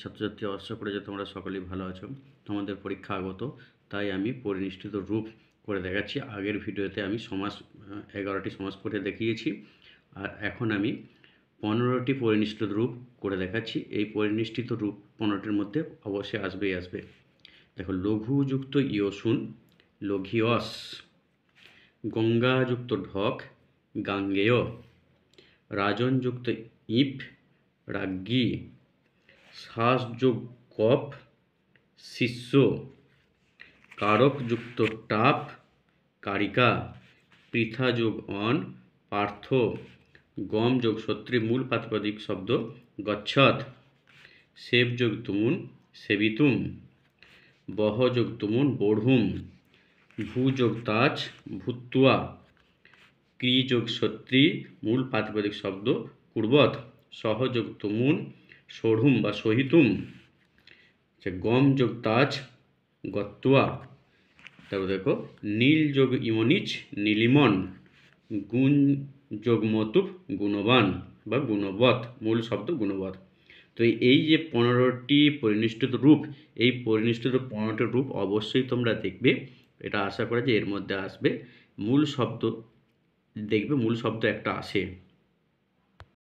ছাত্রছাত্রী আশা করে যে তোমরা সকলেই ভালো আছো তোমাদের পরীক্ষা আগত তাই আমি পরিনিষ্ঠিত রূপ করে দেখাচ্ছি আগের ভিডিওতে আমি সমাজ এগারোটি সমাজ করে দেখিয়েছি আর এখন আমি পনেরোটি পরিনিষ্ঠিত রূপ করে দেখাচ্ছি এই পরিনিষ্ঠিত রূপ পনেরোটির মধ্যে অবশ্যই আসবেই আসবে দেখো লঘুযুক্ত ইয়সুন লঘিয়স গঙ্গাযুক্ত ঢক গাঙ্গেয় রাজনযুক্ত ইপ রাজ্ঞী শ্বাসযোগ কফ শিষ্য কারকযুক্ত টাপ কারিকা পৃথাযোগ অন পার্থ গম যোগ সত্রী মূল পাত্রপাদিক শব্দ গচ্ছত সেব যোগ তুমুন সেবিতুম বহ যোগ তুমুন বড়হুম ভূ যোগ তাজ ভূতুয়া ক্রি যোগ সত্রী মূল পাত্রপাদিক শব্দ কুর্বত সহযোগ তুমুন সরহুম বা সহিতুম যে আচ্ছা, গম যোগ তাজ গত্তুয়া তারপর দেখো নীল যোগ ইমনিচ নীলিমন গুণ যোগ মতুপ গুণবান বা গুণবৎ মূল শব্দ গুণবধ তো এই যে পনেরোটি পরিনিষ্ঠিত রূপ এই পরিনিষ্ঠিত পনেরোটি রূপ অবশ্যই তোমরা দেখবে এটা আশা করা যে এর মধ্যে আসবে মূল শব্দ দেখবে মূল শব্দ একটা আসে